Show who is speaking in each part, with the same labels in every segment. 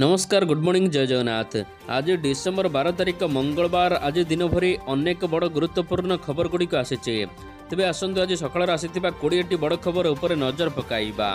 Speaker 1: ନମସ୍କାର good morning ଜୟ ଜଗନ୍ନାଥ ଆଜି December ବାର ତାରିଖ ମଙ୍ଗଳବାର ଆଜି ଦିନ ଭରି ଅନେକ ବଡ଼ ଗୁରୁତ୍ୱପୂର୍ଣ୍ଣ ଖବରଗୁଡ଼ିକ ଆସିଛି ତେବେ ଆସନ୍ତୁ ଆଜି ସକାଳରେ ଆସିଥିବା କୋଡ଼ିଏଟି ବଡ଼ ଖବର ଉପରେ ନଜର ପକାଇବା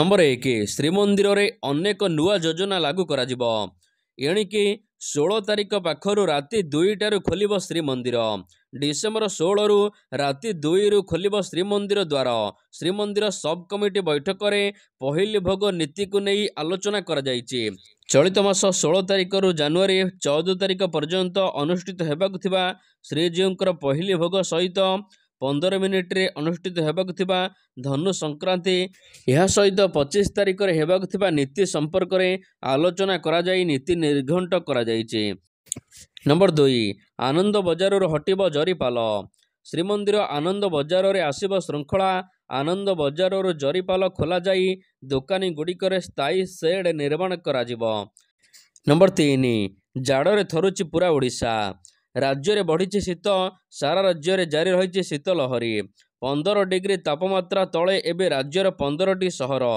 Speaker 1: ନମ୍ବର ଏକ ଶ୍ରୀମନ୍ଦିରରେ ଅନେକ ନୂଆ ଯୋଜନା ଲାଗୁ କରାଯିବ ଏଣିକି ଷୋହଳ ତାରିଖ ପାଖରୁ ରାତି ଦୁଇଟାରୁ ଖୋଲିବ ଶ୍ରୀମନ୍ଦିର ଡିସେମ୍ବର ଷୋହଳରୁ ରାତି ଦୁଇରୁ ଖୋଲିବ ଶ୍ରୀମନ୍ଦିର ଦ୍ୱାର ଶ୍ରୀମନ୍ଦିର ସବ୍ କମିଟି ବୈଠକରେ ପହିଲି ଭୋଗ ନୀତିକୁ ନେଇ ଆଲୋଚନା କରାଯାଇଛି ଚଳିତ ମାସ ଷୋହଳ ତାରିଖରୁ ଜାନୁଆରୀ ଚଉଦ ତାରିଖ ପର୍ଯ୍ୟନ୍ତ ଅନୁଷ୍ଠିତ ହେବାକୁ ଥିବା ଶ୍ରୀଜୀଉଙ୍କର ପହିଲି ଭୋଗ ସହିତ ପନ୍ଦର ମିନିଟ୍ରେ ଅନୁଷ୍ଠିତ ହେବାକୁ ଥିବା ଧନୁ ସଂକ୍ରାନ୍ତି ଏହା ସହିତ ପଚିଶ ତାରିଖରେ ହେବାକୁ ଥିବା ନୀତି ସମ୍ପର୍କରେ ଆଲୋଚନା କରାଯାଇ ନୀତି ନିର୍ଘଣ୍ଟ କରାଯାଇଛି ନମ୍ବର ଦୁଇ ଆନନ୍ଦ ବଜାରରୁ ହଟିବ ଜରିପାଲ ଶ୍ରୀମନ୍ଦିର ଆନନ୍ଦ ବଜାରରେ ଆସିବ ଶୃଙ୍ଖଳା ଆନନ୍ଦ ବଜାରରୁ ଜରିପାଲ ଖୋଲାଯାଇ ଦୋକାନୀ ଗୁଡ଼ିକରେ ସ୍ଥାୟୀ ସେଡ୍ ନିର୍ମାଣ କରାଯିବ ନମ୍ବର ତିନି ଜାଡ଼ରେ ଥରୁଛି ପୁରା ଓଡ଼ିଶା ରାଜ୍ୟରେ ବଢ଼ିଛି ଶୀତ ସାରା ରାଜ୍ୟରେ ଜାରି ରହିଛି ଶୀତ ଲହରୀ ପନ୍ଦର ଡିଗ୍ରୀ ତାପମାତ୍ରା ତଳେ ଏବେ ରାଜ୍ୟର ପନ୍ଦରଟି ସହର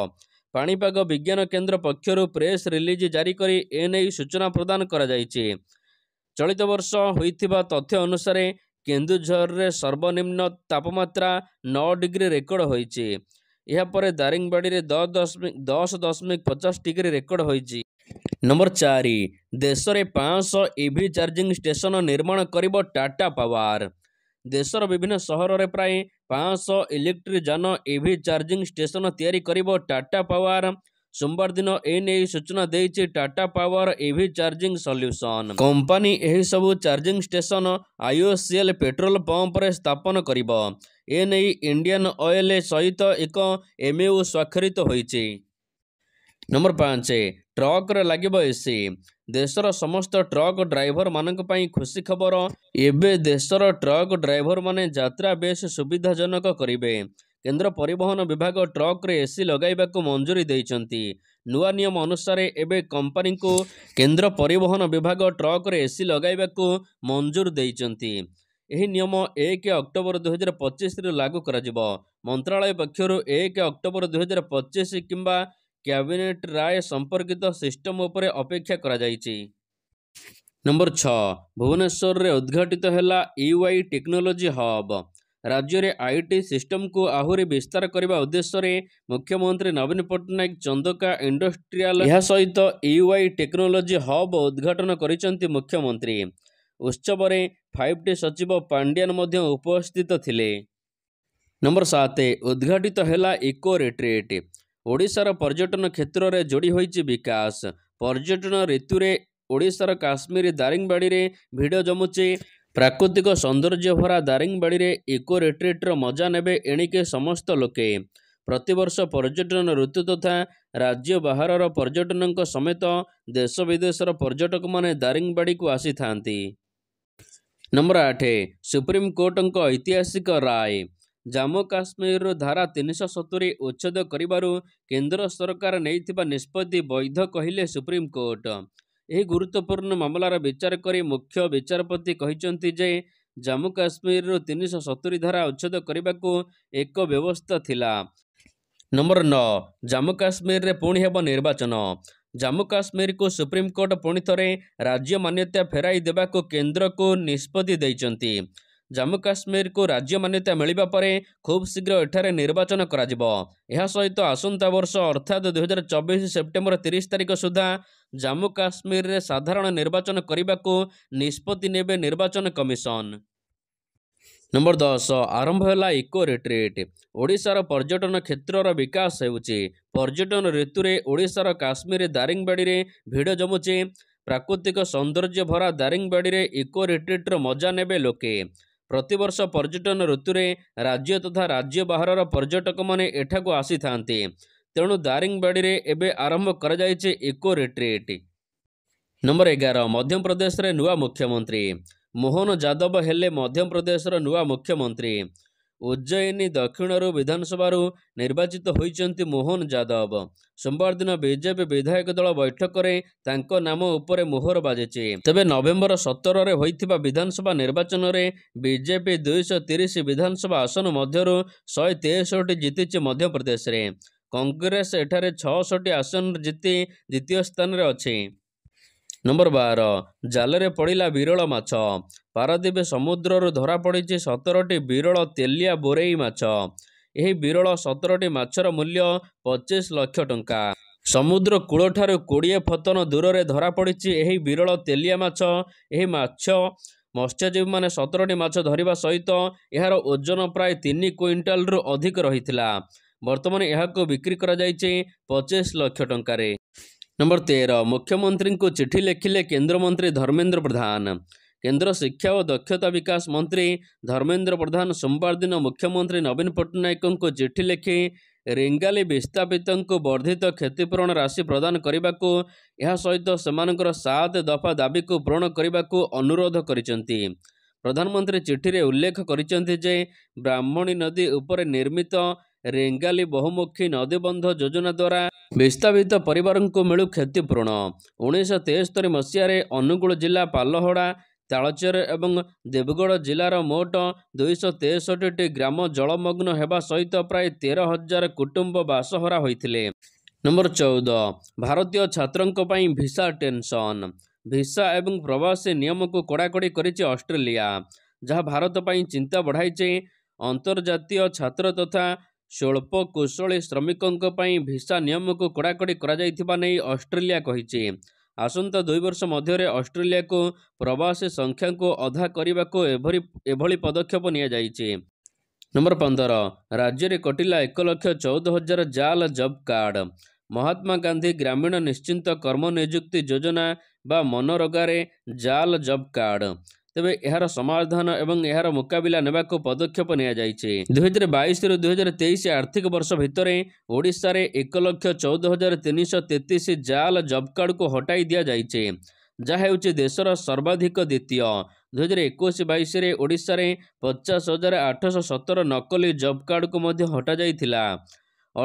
Speaker 1: ପାଣିପାଗ ବିଜ୍ଞାନ କେନ୍ଦ୍ର ପକ୍ଷରୁ ପ୍ରେସ୍ ରିଲିଜ୍ ଜାରି କରି ଏ ନେଇ ସୂଚନା ପ୍ରଦାନ କରାଯାଇଛି ଚଳିତ ବର୍ଷ ହୋଇଥିବା ତଥ୍ୟ ଅନୁସାରେ କେନ୍ଦୁଝରରେ ସର୍ବନିମ୍ନ ତାପମାତ୍ରା ନଅ ଡିଗ୍ରୀ ରେକର୍ଡ଼ ହୋଇଛି ଏହାପରେ ଦାରିଙ୍ଗବାଡ଼ିରେ ଦଶ ଦଶମିକ ଦଶ ଦଶମିକ ପଚାଶ ଡିଗ୍ରୀ ରେକର୍ଡ଼ ହୋଇଛି ନମ୍ବର ଚାରି ଦେଶରେ ପାଞ୍ଚଶହ ଇ ଭି ଚାର୍ଜିଂ ଷ୍ଟେସନ ନିର୍ମାଣ କରିବ ଟାଟା ପାୱାର ଦେଶର ବିଭିନ୍ନ ସହରରେ ପ୍ରାୟ ପାଞ୍ଚଶହ ଇଲେକ୍ଟ୍ରି ଯାନ ଇ ଭି ଚାର୍ଜିଂ ଷ୍ଟେସନ ତିଆରି କରିବ ଟାଟା ପାୱାର ସୋମବାର ଦିନ ଏ ନେଇ ସୂଚନା ଦେଇଛି Tata Power EV charging solution company ଏହିସବୁ ଚାର୍ଜିଂ ଷ୍ଟେସନ ଆଇଓସିଏଲ୍ ପେଟ୍ରୋଲ ପମ୍ପରେ ସ୍ଥାପନ କରିବ ଏ ନେଇ ଇଣ୍ଡିଆନ୍ ଅଏଲ୍ ସହିତ ଏକ ଏମ୍ଏ ସ୍ୱାକ୍ଷରିତ ହୋଇଛି ନମ୍ବର ପାଞ୍ଚ ଟ୍ରକ୍ରେ ଲାଗିବ ଏ ସି ଦେଶର ସମସ୍ତ ଟ୍ରକ୍ ଡ୍ରାଇଭରମାନଙ୍କ ପାଇଁ ଖୁସି ଖବର ଏବେ ଦେଶର ଟ୍ରକ୍ ଡ୍ରାଇଭରମାନେ ଯାତ୍ରା ବେଶ ସୁବିଧାଜନକ କରିବେ କେନ୍ଦ୍ର ପରିବହନ ବିଭାଗ ଟ୍ରକ୍ରେ ଏ ସି ଲଗାଇବାକୁ ମଞ୍ଜୁରୀ ଦେଇଛନ୍ତି ନୂଆ ନିୟମ ଅନୁସାରେ ଏବେ କମ୍ପାନୀଙ୍କୁ କେନ୍ଦ୍ର ପରିବହନ ବିଭାଗ ଟ୍ରକ୍ରେ ଏ ସି ଲଗାଇବାକୁ ମଞ୍ଜୁର ଦେଇଛନ୍ତି ଏହି ନିୟମ ଏକ ଅକ୍ଟୋବର ଦୁଇହଜାର ପଚିଶରେ ଲାଗୁ କରାଯିବ ମନ୍ତ୍ରଣାଳୟ ପକ୍ଷରୁ ଏକ ଅକ୍ଟୋବର ଦୁଇହଜାର ପଚିଶ କିମ୍ବା କ୍ୟାବିନେଟ୍ ରାୟ ସମ୍ପର୍କିତ ସିଷ୍ଟମ୍ ଉପରେ ଅପେକ୍ଷା କରାଯାଇଛି ନମ୍ବର ଛଅ ଭୁବନେଶ୍ୱରରେ ଉଦ୍ଘାଟିତ ହେଲା ୟୁଆଇ ଟେକ୍ନୋଲୋଜି ହବ୍ ରାଜ୍ୟରେ ଆଇ ଟି ସିଷ୍ଟମ୍କୁ ଆହୁରି ବିସ୍ତାର କରିବା ଉଦ୍ଦେଶ୍ୟରେ ମୁଖ୍ୟମନ୍ତ୍ରୀ ନବୀନ ପଟ୍ଟନାୟକ ଚନ୍ଦକା ଇଣ୍ଡଷ୍ଟ୍ରିଆଲ ଏହା ସହିତ ୟୁଆଇ ଟେକ୍ନୋଲୋଜି ହବ୍ ଉଦ୍ଘାଟନ କରିଛନ୍ତି ମୁଖ୍ୟମନ୍ତ୍ରୀ ଉତ୍ସବରେ ଫାଇଭ୍ ଟି ସଚିବ ପାଣ୍ଡିଆନ ମଧ୍ୟ ଉପସ୍ଥିତ ଥିଲେ ନମ୍ବର ସାତ ଉଦ୍ଘାଟିତ ହେଲା ଇକୋ ରିଟ୍ରିଟ୍ ଓଡ଼ିଶାର ପର୍ଯ୍ୟଟନ କ୍ଷେତ୍ରରେ ଯୋଡ଼ି ହୋଇଛି ବିକାଶ ପର୍ଯ୍ୟଟନ ଋତୁରେ ଓଡ଼ିଶାର କାଶ୍ମୀର ଦାରିଙ୍ଗବାଡ଼ିରେ ଭିଡ଼ ଜମୁଛି ପ୍ରାକୃତିକ ସୌନ୍ଦର୍ଯ୍ୟ ଭରା ଦାରିଙ୍ଗବାଡ଼ିରେ ଇକୋ ରିଟ୍ରିଟ୍ର ମଜା ନେବେ ଏଣିକି ସମସ୍ତ ଲୋକେ ପ୍ରତିବର୍ଷ ପର୍ଯ୍ୟଟନ ଋତୁ ତଥା ରାଜ୍ୟ ବାହାରର ପର୍ଯ୍ୟଟନଙ୍କ ସମେତ ଦେଶ ବିଦେଶର ପର୍ଯ୍ୟଟକମାନେ ଦାରିଙ୍ଗବାଡ଼ିକୁ ଆସିଥାନ୍ତି ନମ୍ବର ଆଠ ସୁପ୍ରିମକୋର୍ଟଙ୍କ ଐତିହାସିକ ରାୟ ଜାମ୍ମୁ କାଶ୍ମୀରରୁ ଧାରା ତିନିଶହ ସତୁରି ଉଚ୍ଛେଦ କରିବାରୁ କେନ୍ଦ୍ର ସରକାର ନେଇଥିବା ନିଷ୍ପତ୍ତି ବୈଧ କହିଲେ ସୁପ୍ରିମକୋର୍ଟ ଏହି ଗୁରୁତ୍ୱପୂର୍ଣ୍ଣ ମାମଲାର ବିଚାର କରି ମୁଖ୍ୟ ବିଚାରପତି କହିଛନ୍ତି ଯେ ଜାମ୍ମୁ କାଶ୍ମୀରରୁ ତିନିଶହ ସତୁରି ଧାରା ଉଚ୍ଛେଦ କରିବାକୁ ଏକ ବ୍ୟବସ୍ଥା ଥିଲା ନମ୍ବର ନଅ ଜାମ୍ମୁ କାଶ୍ମୀରରେ ପୁଣି ହେବ ନିର୍ବାଚନ ଜାମ୍ମୁ କାଶ୍ମୀରକୁ ସୁପ୍ରିମକୋର୍ଟ ପୁଣି ଥରେ ରାଜ୍ୟ ମାନ୍ୟତା ଫେରାଇ ଦେବାକୁ କେନ୍ଦ୍ରକୁ ନିଷ୍ପତ୍ତି ଦେଇଛନ୍ତି ଜାମ୍ମୁ କାଶ୍ମୀରକୁ ରାଜ୍ୟ ମାନ୍ୟତା ମିଳିବା ପରେ ଖୁବ୍ ଶୀଘ୍ର ଏଠାରେ ନିର୍ବାଚନ କରାଯିବ ଏହା ସହିତ ଆସନ୍ତା ବର୍ଷ ଅର୍ଥାତ ଦୁଇହଜାର ଚବିଶ ସେପ୍ଟେମ୍ବର ତିରିଶ ତାରିଖ ସୁଦ୍ଧା ଜାମ୍ମୁ କାଶ୍ମୀରରେ ସାଧାରଣ ନିର୍ବାଚନ କରିବାକୁ ନିଷ୍ପତ୍ତି ନେବେ ନିର୍ବାଚନ କମିଶନ ନମ୍ବର ଦଶ ଆରମ୍ଭ ହେଲା ଇକୋ ରିଟ୍ରିଟ୍ ଓଡ଼ିଶାର ପର୍ଯ୍ୟଟନ କ୍ଷେତ୍ରର ବିକାଶ ହେଉଛି ପର୍ଯ୍ୟଟନ ଋତୁରେ ଓଡ଼ିଶାର କାଶ୍ମୀର ଦାରିଙ୍ଗବାଡ଼ିରେ ଭିଡ଼ ଜମୁଛି ପ୍ରାକୃତିକ ସୌନ୍ଦର୍ଯ୍ୟ ଭରା ଦାରିଙ୍ଗବାଡ଼ିରେ ଇକୋ ରିଟ୍ରିଟ୍ର ମଜା ନେବେ ଲୋକେ ପ୍ରତିବର୍ଷ ପର୍ଯ୍ୟଟନ ଋତୁରେ ରାଜ୍ୟ ତଥା ରାଜ୍ୟ ବାହାରର ପର୍ଯ୍ୟଟକମାନେ ଏଠାକୁ ଆସିଥାନ୍ତି ତେଣୁ ଦାରିଙ୍ଗବାଡ଼ିରେ ଏବେ ଆରମ୍ଭ କରାଯାଇଛି ଇକୋ ରିଟ୍ରିଟ୍ ନମ୍ବର ଏଗାର ମଧ୍ୟପ୍ରଦେଶରେ ନୂଆ ମୁଖ୍ୟମନ୍ତ୍ରୀ ମୋହନ ଯାଦବ ହେଲେ ମଧ୍ୟପ୍ରଦେଶର ନୂଆ ମୁଖ୍ୟମନ୍ତ୍ରୀ ଉଜ୍ଜୟିନୀ ଦକ୍ଷିଣରୁ ବିଧାନସଭାରୁ ନିର୍ବାଚିତ ହୋଇଛନ୍ତି ମୋହନ ଯାଦବ ସୋମବାର ଦିନ ବିଜେପି ବିଧାୟକ ଦଳ ବୈଠକରେ ତାଙ୍କ ନାମ ଉପରେ ମୋହର ବାଜିଛି ତେବେ ନଭେମ୍ବର ସତରରେ ହୋଇଥିବା ବିଧାନସଭା ନିର୍ବାଚନରେ ବିଜେପି ଦୁଇଶହ ତିରିଶ ବିଧାନସଭା ଆସନ ମଧ୍ୟରୁ ଶହେ ତେଷଠି ଜିତିଛି ମଧ୍ୟପ୍ରଦେଶରେ କଂଗ୍ରେସ ଏଠାରେ ଛଅଷଠି ଆସନ ଜିତି ଦ୍ୱିତୀୟ ସ୍ଥାନରେ ଅଛି ନମ୍ବର ବାର ଜାଲରେ ପଡ଼ିଲା ବିରଳ ମାଛ ପାରାଦ୍ୱୀପ ସମୁଦ୍ରରୁ ଧରାପଡ଼ିଛି ସତରଟି ବିରଳ ତେଲିଆ ବୋରେଇ ମାଛ ଏହି ବିରଳ ସତରଟି ମାଛର ମୂଲ୍ୟ ପଚିଶ ଲକ୍ଷ ଟଙ୍କା ସମୁଦ୍ର କୂଳଠାରୁ କୋଡ଼ିଏ ଫତନ ଦୂରରେ ଧରାପଡ଼ିଛି ଏହି ବିରଳ ତେଲିଆ ମାଛ ଏହି ମାଛ ମତ୍ସ୍ୟଜୀବୀମାନେ ସତରଟି ମାଛ ଧରିବା ସହିତ ଏହାର ଓଜନ ପ୍ରାୟ ତିନି କୁଇଣ୍ଟାଲରୁ ଅଧିକ ରହିଥିଲା ବର୍ତ୍ତମାନ ଏହାକୁ ବିକ୍ରି କରାଯାଇଛି ପଚିଶ ଲକ୍ଷ ଟଙ୍କାରେ ନମ୍ବର ତେର ମୁଖ୍ୟମନ୍ତ୍ରୀଙ୍କୁ ଚିଠି ଲେଖିଲେ କେନ୍ଦ୍ରମନ୍ତ୍ରୀ ଧର୍ମେନ୍ଦ୍ର ପ୍ରଧାନ କେନ୍ଦ୍ର ଶିକ୍ଷା ଓ ଦକ୍ଷତା ବିକାଶ ମନ୍ତ୍ରୀ ଧର୍ମେନ୍ଦ୍ର ପ୍ରଧାନ ସୋମବାର ଦିନ ମୁଖ୍ୟମନ୍ତ୍ରୀ ନବୀନ ପଟ୍ଟନାୟକଙ୍କୁ ଚିଠି ଲେଖି ରେଙ୍ଗାଲି ବିସ୍ଥାପିତଙ୍କୁ ବର୍ଦ୍ଧିତ କ୍ଷତିପୂରଣ ରାଶି ପ୍ରଦାନ କରିବାକୁ ଏହା ସହିତ ସେମାନଙ୍କର ସାତ ଦଫା ଦାବିକୁ ପୂରଣ କରିବାକୁ ଅନୁରୋଧ କରିଛନ୍ତି ପ୍ରଧାନମନ୍ତ୍ରୀ ଚିଠିରେ ଉଲ୍ଲେଖ କରିଛନ୍ତି ଯେ ବ୍ରାହ୍ମଣୀ ନଦୀ ଉପରେ ନିର୍ମିତ ରେଙ୍ଗାଲି ବହୁମୁଖୀ ନଦୀବନ୍ଧ ଯୋଜନା ଦ୍ୱାରା ବିସ୍ଥାପିତ ପରିବାରଙ୍କୁ ମିଳୁ କ୍ଷତିପୂରଣ ଉଣେଇଶହ ତେସ୍ତରି ମସିହାରେ ଅନୁଗୁଳ ଜିଲ୍ଲା ପାଲହଡ଼ା ତାଳଚେର ଏବଂ ଦେବଗଡ଼ ଜିଲ୍ଲାର ମୋଟ ଦୁଇଶହ ତେଷଠିଟି ଗ୍ରାମ ଜଳମଗ୍ନ ହେବା ସହିତ ପ୍ରାୟ ତେର ହଜାର କୁଟୁମ୍ବ ବାସହରା ହୋଇଥିଲେ ନମ୍ବର ଚଉଦ ଭାରତୀୟ ଛାତ୍ରଙ୍କ ପାଇଁ ଭିସା ଟେନସନ୍ ଭିସା ଏବଂ ପ୍ରବାସୀ ନିୟମକୁ କଡ଼ାକଡ଼ି କରିଛି ଅଷ୍ଟ୍ରେଲିଆ ଯାହା ଭାରତ ପାଇଁ ଚିନ୍ତା ବଢ଼ାଇଛି ଅନ୍ତର୍ଜାତୀୟ ଛାତ୍ର ତଥା ସ୍ୱଳ୍ପ କୁଶଳୀ ଶ୍ରମିକଙ୍କ ପାଇଁ ଭିସା ନିୟମକୁ କଡ଼ାକଡ଼ି କରାଯାଇଥିବା ନେଇ ଅଷ୍ଟ୍ରେଲିଆ କହିଛି ଆସନ୍ତା ଦୁଇ ବର୍ଷ ମଧ୍ୟରେ ଅଷ୍ଟ୍ରେଲିଆକୁ ପ୍ରବାସୀ ସଂଖ୍ୟାକୁ ଅଧା କରିବାକୁ ଏଭଳି ଏଭଳି ପଦକ୍ଷେପ ନିଆଯାଇଛି ନମ୍ବର ପନ୍ଦର ରାଜ୍ୟରେ କଟିଲା ଏକ ଲକ୍ଷ ଚଉଦ ହଜାର ଜାଲ ଜବ୍ କାର୍ଡ ମହାତ୍ମା ଗାନ୍ଧୀ ଗ୍ରାମୀଣ ନିଶ୍ଚିନ୍ତ କର୍ମ ନିଯୁକ୍ତି ଯୋଜନା ବା ମନରୋଗାରେ ଜାଲ୍ ଜବ୍ କାର୍ଡ଼ ତେବେ ଏହାର ସମାଧାନ ଏବଂ ଏହାର ମୁକାବିଲା ନେବାକୁ ପଦକ୍ଷେପ ନିଆଯାଇଛି ଦୁଇହଜାର ବାଇଶରୁ ଦୁଇହଜାର ତେଇଶ ଆର୍ଥିକ ବର୍ଷ ଭିତରେ ଓଡ଼ିଶାରେ ଏକ ଲକ୍ଷ ଚଉଦ ହଜାର ତିନିଶହ ତେତିଶ ଜାଲ ଜବ୍ କାର୍ଡକୁ ହଟାଇ ଦିଆଯାଇଛି ଯାହା ହେଉଛି ଦେଶର ସର୍ବାଧିକ ଦ୍ୱିତୀୟ ଦୁଇହଜାର ଏକୋଇଶ ବାଇଶରେ ଓଡ଼ିଶାରେ ପଚାଶ ହଜାର ଆଠଶହ ସତର ନକଲି ଜବ୍ କାର୍ଡକୁ ମଧ୍ୟ ହଟାଯାଇଥିଲା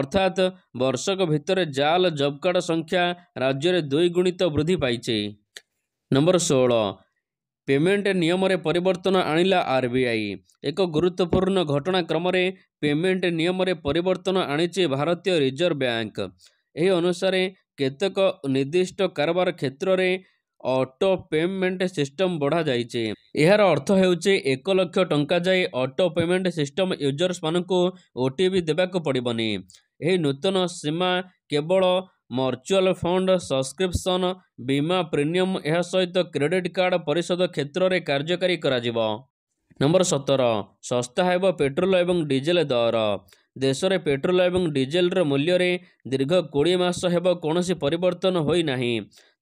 Speaker 1: ଅର୍ଥାତ୍ ବର୍ଷକ ଭିତରେ ଜାଲ ଜବ୍ କାର୍ଡ ସଂଖ୍ୟା ରାଜ୍ୟରେ ଦୁଇ ଗୁଣିତ ବୃଦ୍ଧି ପାଇଛି ନମ୍ବର ଷୋହଳ ପେମେଣ୍ଟ ନିୟମରେ ପରିବର୍ତ୍ତନ ଆଣିଲା ଆର୍ ବି ଆଇ ଏକ ଗୁରୁତ୍ୱପୂର୍ଣ୍ଣ ଘଟଣାକ୍ରମରେ ପେମେଣ୍ଟ ନିୟମରେ ପରିବର୍ତ୍ତନ ଆଣିଛି ଭାରତୀୟ ରିଜର୍ଭ ବ୍ୟାଙ୍କ ଏହି ଅନୁସାରେ କେତେକ ନିର୍ଦ୍ଦିଷ୍ଟ କାରବାର କ୍ଷେତ୍ରରେ ଅଟୋ ପେମେଣ୍ଟ ସିଷ୍ଟମ ବଢ଼ାଯାଇଛି ଏହାର ଅର୍ଥ ହେଉଛି ଏକ ଲକ୍ଷ ଟଙ୍କା ଯାଏ ଅଟୋ ପେମେଣ୍ଟ ସିଷ୍ଟମ ୟୁଜର୍ସମାନଙ୍କୁ ଓ ଟି ପି ଦେବାକୁ ପଡ଼ିବନି ଏହି ନୂତନ ସୀମା କେବଳ ମର୍ଚୁଆଲ୍ ଫଣ୍ଡ ସବସ୍କ୍ରିପସନ୍ ବୀମା ପ୍ରିମିୟମ୍ ଏହା ସହିତ କ୍ରେଡିଟ୍ କାର୍ଡ଼ ପରିଶୋଧ କ୍ଷେତ୍ରରେ କାର୍ଯ୍ୟକାରୀ କରାଯିବ ନମ୍ବର ସତର ଶସ୍ତା ହେବ ପେଟ୍ରୋଲ ଏବଂ ଡିଜେଲ ଦର ଦେଶରେ ପେଟ୍ରୋଲ ଏବଂ ଡିଜେଲର ମୂଲ୍ୟରେ ଦୀର୍ଘ କୋଡ଼ିଏ ମାସ ହେବ କୌଣସି ପରିବର୍ତ୍ତନ ହୋଇନାହିଁ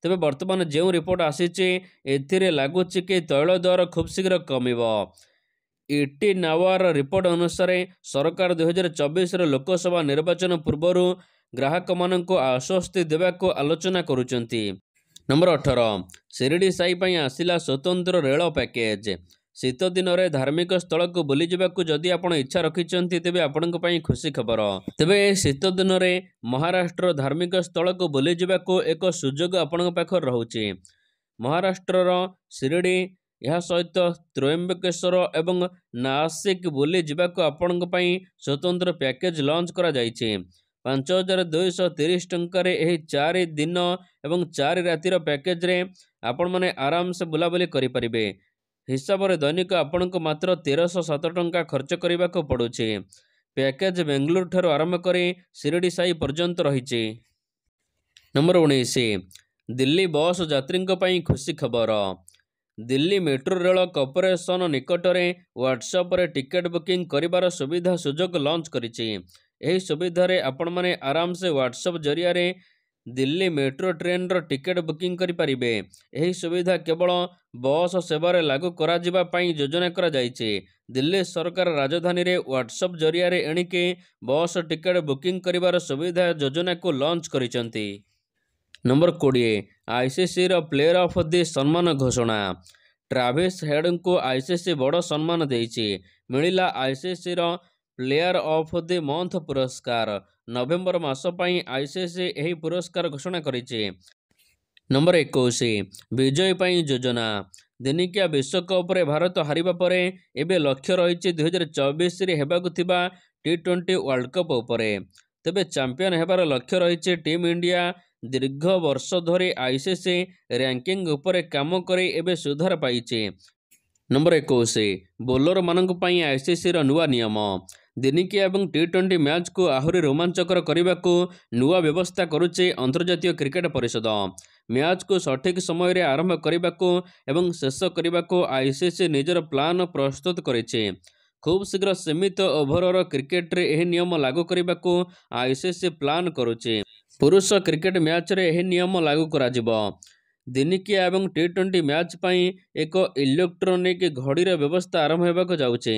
Speaker 1: ତେବେ ବର୍ତ୍ତମାନ ଯେଉଁ ରିପୋର୍ଟ ଆସିଛି ଏଥିରେ ଲାଗୁଛି କି ତୈଳ ଦର ଖୁବ୍ ଶୀଘ୍ର କମିବ ଇଟି ନାୱାର ରିପୋର୍ଟ ଅନୁସାରେ ସରକାର ଦୁଇହଜାର ଚବିଶର ଲୋକସଭା ନିର୍ବାଚନ ପୂର୍ବରୁ ଗ୍ରାହକମାନଙ୍କୁ ଆଶ୍ୱସ୍ତି ଦେବାକୁ ଆଲୋଚନା କରୁଛନ୍ତି ନମ୍ବର ଅଠର ଶିରିଡ଼ି ସାହି ପାଇଁ ଆସିଲା ସ୍ୱତନ୍ତ୍ର ରେଳ ପ୍ୟାକେଜ୍ ଶୀତ ଦିନରେ ଧାର୍ମିକ ସ୍ଥଳକୁ ବୁଲିଯିବାକୁ ଯଦି ଆପଣ ଇଚ୍ଛା ରଖିଛନ୍ତି ତେବେ ଆପଣଙ୍କ ପାଇଁ ଖୁସି ଖବର ତେବେ ଏ ଶୀତ ଦିନରେ ମହାରାଷ୍ଟ୍ର ଧାର୍ମିକ ସ୍ଥଳକୁ ବୁଲିଯିବାକୁ ଏକ ସୁଯୋଗ ଆପଣଙ୍କ ପାଖରେ ରହୁଛି ମହାରାଷ୍ଟ୍ରର ଶିରିଡ଼ି ଏହା ସହିତ ତ୍ରୟମ୍ବକେଶ୍ୱର ଏବଂ ନାସିକ ବୁଲିଯିବାକୁ ଆପଣଙ୍କ ପାଇଁ ସ୍ୱତନ୍ତ୍ର ପ୍ୟାକେଜ୍ ଲଞ୍ଚ କରାଯାଇଛି ପାଞ୍ଚ ହଜାର ଦୁଇଶହ ତିରିଶ ଟଙ୍କାରେ ଏହି ଚାରି ଦିନ ଏବଂ ଚାରି ରାତିର ପ୍ୟାକେଜ୍ରେ ଆପଣମାନେ ଆରାମସେ ବୁଲାବୁଲି କରିପାରିବେ ହିସାବରେ ଦୈନିକ ଆପଣଙ୍କୁ ମାତ୍ର ତେରଶହ ସାତ ଟଙ୍କା ଖର୍ଚ୍ଚ କରିବାକୁ ପଡ଼ୁଛି ପ୍ୟାକେଜ୍ ବେଙ୍ଗଲୁରୁଠାରୁ ଆରମ୍ଭ କରି ଶିରିଡ଼ି ସାହି ପର୍ଯ୍ୟନ୍ତ ରହିଛି ନମ୍ବର ଉଣେଇଶ ଦିଲ୍ଲୀ ବସ୍ ଯାତ୍ରୀଙ୍କ ପାଇଁ ଖୁସି ଖବର ଦିଲ୍ଲୀ ମେଟ୍ରୋ ରେଳ କର୍ପୋରେସନ୍ ନିକଟରେ ହ୍ୱାଟ୍ସଆପ୍ରେ ଟିକେଟ୍ ବୁକିଂ କରିବାର ସୁବିଧା ସୁଯୋଗ ଲଞ୍ଚ କରିଛି ଏହି ସୁବିଧାରେ ଆପଣମାନେ ଆରାମସେ ହ୍ୱାଟ୍ସଆପ୍ ଜରିଆରେ ଦିଲ୍ଲୀ ମେଟ୍ରୋ ଟ୍ରେନ୍ର ଟିକେଟ୍ ବୁକିଂ କରିପାରିବେ ଏହି ସୁବିଧା କେବଳ ବସ୍ ସେବାରେ ଲାଗୁ କରାଯିବା ପାଇଁ ଯୋଜନା କରାଯାଇଛି ଦିଲ୍ଲୀ ସରକାର ରାଜଧାନୀରେ ହ୍ୱାଟ୍ସଆପ୍ ଜରିଆରେ ଏଣିକି ବସ୍ ଟିକେଟ୍ ବୁକିଂ କରିବାର ସୁବିଧା ଯୋଜନାକୁ ଲଞ୍ଚ କରିଛନ୍ତି ନମ୍ବର କୋଡ଼ିଏ ଆଇସିସିର ପ୍ଲେୟର୍ ଅଫ୍ ଦି ସମ୍ମାନ ଘୋଷଣା ଟ୍ରାଭିସ୍ ହେଡ଼ଙ୍କୁ ଆଇସିସି ବଡ଼ ସମ୍ମାନ ଦେଇଛି ମିଳିଲା ଆଇସିସିର ପ୍ଲେୟାର ଅଫ୍ ଦି ମନ୍ଥ ପୁରସ୍କାର ନଭେମ୍ବର ମାସ ପାଇଁ ଆଇସିଆଇସି e ଏହି ପୁରସ୍କାର ଘୋଷଣା କରିଛି ନମ୍ବର ଏକୋଇଶ ବିଜୟ ପାଇଁ ଯୋଜନା ଦିନିକିଆ ବିଶ୍ୱକପ୍ରେ ଭାରତ ହାରିବା ପରେ ଏବେ ଲକ୍ଷ୍ୟ ରହିଛି ଦୁଇ ହଜାର ଚବିଶରେ ହେବାକୁ ଥିବା ଟି ଟ୍ୱେଣ୍ଟି ୱାର୍ଲ୍ଡ କପ୍ ଉପରେ ତେବେ ଚାମ୍ପିଅନ୍ ହେବାର ଲକ୍ଷ୍ୟ ରହିଛି ଟିମ୍ ଇଣ୍ଡିଆ ଦୀର୍ଘ ବର୍ଷ ଧରି ଆଇସିସି ର୍ୟାଙ୍କିଙ୍ଗ e ଉପରେ କାମ କରି ଏବେ ସୁଧାର ପାଇଛି ନମ୍ବର ଏକୋଇଶ ବୋଲରମାନଙ୍କ ପାଇଁ ଆଇସିସିର e ନୂଆ ନିୟମ ଦିନିକିଆ ଏବଂ ଟି ଟ୍ୱେଣ୍ଟି ମ୍ୟାଚ୍କୁ ଆହୁରି ରୋମାଞ୍ଚକର କରିବାକୁ ନୂଆ ବ୍ୟବସ୍ଥା କରୁଛି ଅନ୍ତର୍ଜାତୀୟ କ୍ରିକେଟ୍ ପରିଷଦ ମ୍ୟାଚ୍କୁ ସଠିକ୍ ସମୟରେ ଆରମ୍ଭ କରିବାକୁ ଏବଂ ଶେଷ କରିବାକୁ ଆଇସିସି ନିଜର ପ୍ଲାନ୍ ପ୍ରସ୍ତୁତ କରିଛି ଖୁବ୍ ଶୀଘ୍ର ସୀମିତ ଓଭରର କ୍ରିକେଟ୍ରେ ଏହି ନିୟମ ଲାଗୁ କରିବାକୁ ଆଇସିସି ପ୍ଲାନ୍ କରୁଛି ପୁରୁଷ କ୍ରିକେଟ୍ ମ୍ୟାଚ୍ରେ ଏହି ନିୟମ ଲାଗୁ କରାଯିବ ଦିନିକିଆ ଏବଂ ଟି ଟ୍ୱେଣ୍ଟି ମ୍ୟାଚ୍ ପାଇଁ ଏକ ଇଲେକ୍ଟ୍ରୋନିକ୍ ଘଡ଼ିର ବ୍ୟବସ୍ଥା ଆରମ୍ଭ ହେବାକୁ ଯାଉଛି